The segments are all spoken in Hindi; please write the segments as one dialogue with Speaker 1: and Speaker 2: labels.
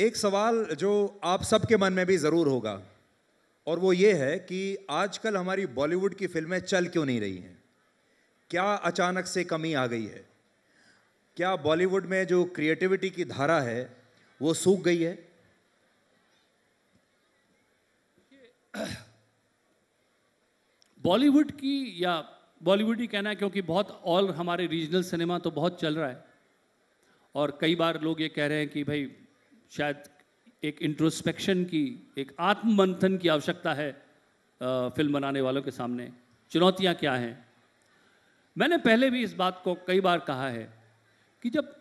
Speaker 1: एक सवाल जो आप सबके मन में भी ज़रूर होगा और वो ये है कि आजकल हमारी बॉलीवुड की फिल्में चल क्यों नहीं रही हैं क्या अचानक से कमी आ गई है क्या बॉलीवुड में जो क्रिएटिविटी की धारा है वो सूख गई है बॉलीवुड की या बॉलीवुड ही कहना है क्योंकि बहुत ऑल हमारे रीजनल सिनेमा तो बहुत चल रहा है और कई बार लोग ये कह रहे हैं कि भाई शायद एक इंट्रोस्पेक्शन की एक आत्म मंथन की आवश्यकता है फिल्म बनाने वालों के सामने चुनौतियाँ क्या हैं मैंने पहले भी इस बात को कई बार कहा है कि जब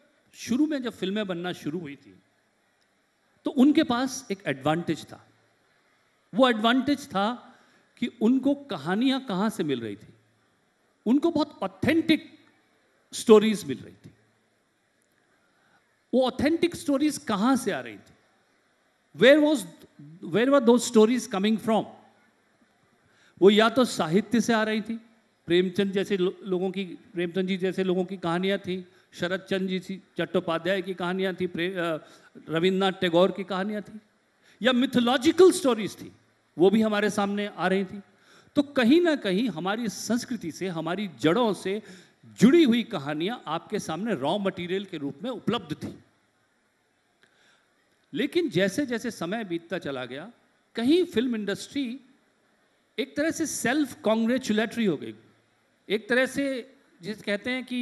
Speaker 1: शुरू में जब फिल्में बनना शुरू हुई थी तो उनके पास एक एडवांटेज था वो एडवांटेज था कि उनको कहानियाँ कहाँ से मिल रही थी उनको बहुत ऑथेंटिक स्टोरीज मिल रही थी वो ऑथेंटिक स्टोरीज कहां से आ रही थी वेर वॉज वेर वर दो स्टोरीज कमिंग फ्रॉम वो या तो साहित्य से आ रही थी प्रेमचंद जैसे लो, लोगों की प्रेमचंद जी जैसे लोगों की कहानियां थी शरद चंद जी चट्टोपाध्याय की कहानियां थी रविन्द्रनाथ टैगोर की कहानियां थी या मिथोलॉजिकल स्टोरीज थी वो भी हमारे सामने आ रही थी तो कहीं ना कहीं हमारी संस्कृति से हमारी जड़ों से जुड़ी हुई कहानियां आपके सामने रॉ मटेरियल के रूप में उपलब्ध थी लेकिन जैसे जैसे समय बीतता चला गया कहीं फिल्म इंडस्ट्री एक तरह से सेल्फ कॉन्ग्रेचुलेटरी हो गई एक तरह से जिस कहते हैं कि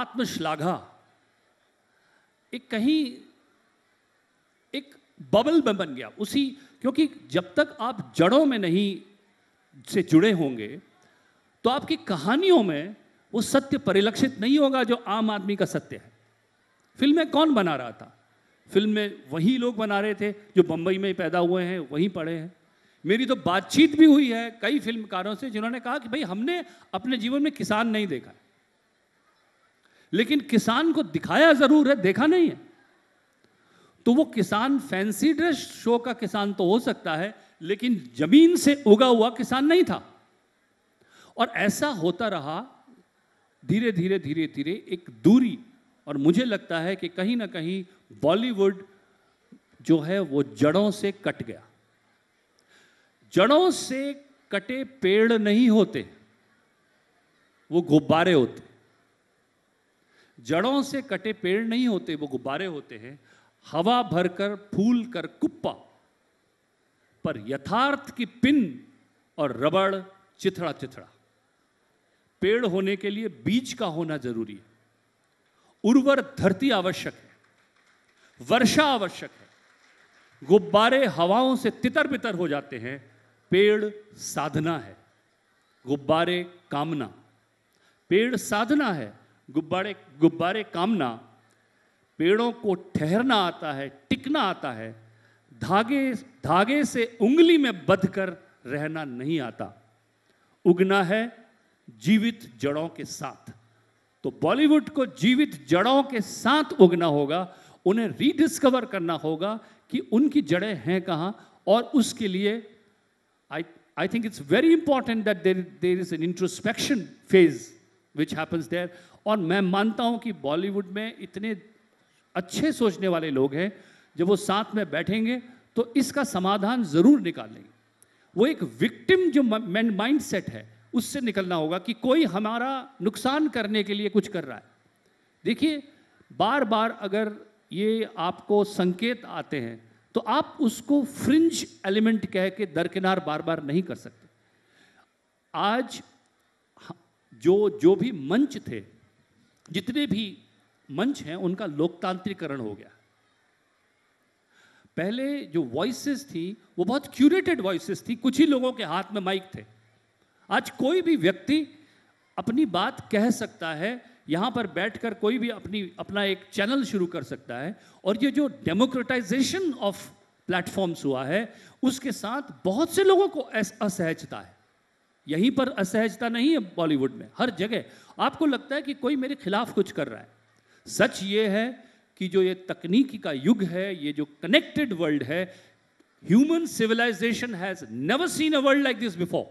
Speaker 1: आत्मश्लाघा एक कहीं एक बबल में बन गया उसी क्योंकि जब तक आप जड़ों में नहीं से जुड़े होंगे तो आपकी कहानियों में वो सत्य परिलक्षित नहीं होगा जो आम आदमी का सत्य है फिल्में कौन बना रहा था फिल्म में वही लोग बना रहे थे जो बम्बई में पैदा हुए हैं वहीं पढ़े हैं मेरी तो बातचीत भी हुई है कई फिल्मकारों से जिन्होंने कहा कि भाई हमने अपने जीवन में किसान नहीं देखा लेकिन किसान को दिखाया ज़रूर है देखा नहीं है तो वो किसान फैंसी ड्रेस शो का किसान तो हो सकता है लेकिन जमीन से उगा हुआ किसान नहीं था और ऐसा होता रहा धीरे धीरे धीरे धीरे एक दूरी और मुझे लगता है कि कहीं ना कहीं बॉलीवुड जो है वो जड़ों से कट गया जड़ों से कटे पेड़ नहीं होते वो गुब्बारे होते जड़ों से कटे पेड़ नहीं होते वो गुब्बारे होते हैं हवा भरकर फूल कर कुप्पा पर यथार्थ की पिन और रबड़ चिथड़ा चिथड़ा पेड़ होने के लिए बीज का होना जरूरी है उर्वर धरती आवश्यक है वर्षा आवश्यक है गुब्बारे हवाओं से तितर बितर हो जाते हैं पेड़ साधना है गुब्बारे कामना पेड़ साधना है गुब्बारे गुब्बारे कामना पेड़ों को ठहरना आता है टिकना आता है धागे धागे से उंगली में बध कर रहना नहीं आता उगना है जीवित जड़ों के साथ तो बॉलीवुड को जीवित जड़ों के साथ उगना होगा उन्हें रीडिस्कवर करना होगा कि उनकी जड़ें हैं कहाँ और उसके लिए I I think it's very important that there there is an introspection phase which happens there और मैं मानता हूँ कि बॉलीवुड में इतने अच्छे सोचने वाले लोग हैं जब वो साथ में बैठेंगे तो इसका समाधान ज़रूर निकालेंगे वो एक विक्टिम जो माइंड सेट है उससे निकलना होगा कि कोई हमारा नुकसान करने के लिए कुछ कर रहा है देखिए बार बार अगर ये आपको संकेत आते हैं तो आप उसको फ्रिंज एलिमेंट कह के दरकिनार बार बार नहीं कर सकते आज जो जो भी मंच थे जितने भी मंच हैं उनका लोकतांत्रिकरण हो गया पहले जो वॉइसेस थी वो बहुत क्यूरेटेड वॉइसेस थी कुछ ही लोगों के हाथ में माइक थे आज कोई भी व्यक्ति अपनी बात कह सकता है यहां पर बैठकर कोई भी अपनी अपना एक चैनल शुरू कर सकता है और ये जो डेमोक्रेटाइजेशन ऑफ प्लेटफॉर्म्स हुआ है उसके साथ बहुत से लोगों को असहजता है यहीं पर असहजता नहीं है बॉलीवुड में हर जगह आपको लगता है कि कोई मेरे खिलाफ कुछ कर रहा है सच ये है कि जो ये तकनीकी का युग है ये जो कनेक्टेड वर्ल्ड है human civilization has never seen a world like this before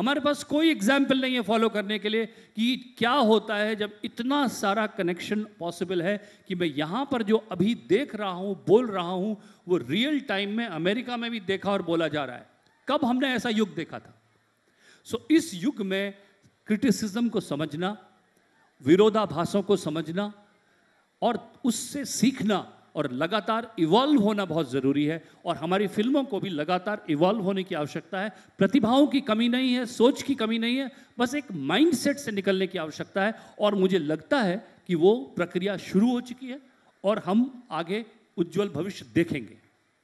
Speaker 1: हमारे पास कोई एग्जाम्पल नहीं है फॉलो करने के लिए कि क्या होता है जब इतना सारा कनेक्शन पॉसिबल है कि मैं यहाँ पर जो अभी देख रहा हूँ बोल रहा हूँ वो रियल टाइम में अमेरिका में भी देखा और बोला जा रहा है कब हमने ऐसा युग देखा था सो so, इस युग में क्रिटिसिज्म को समझना विरोधाभासों को समझना और उससे सीखना और लगातार इवॉल्व होना बहुत ज़रूरी है और हमारी फिल्मों को भी लगातार इवॉल्व होने की आवश्यकता है प्रतिभाओं की कमी नहीं है सोच की कमी नहीं है बस एक माइंडसेट से निकलने की आवश्यकता है और मुझे लगता है कि वो प्रक्रिया शुरू हो चुकी है और हम आगे उज्जवल भविष्य देखेंगे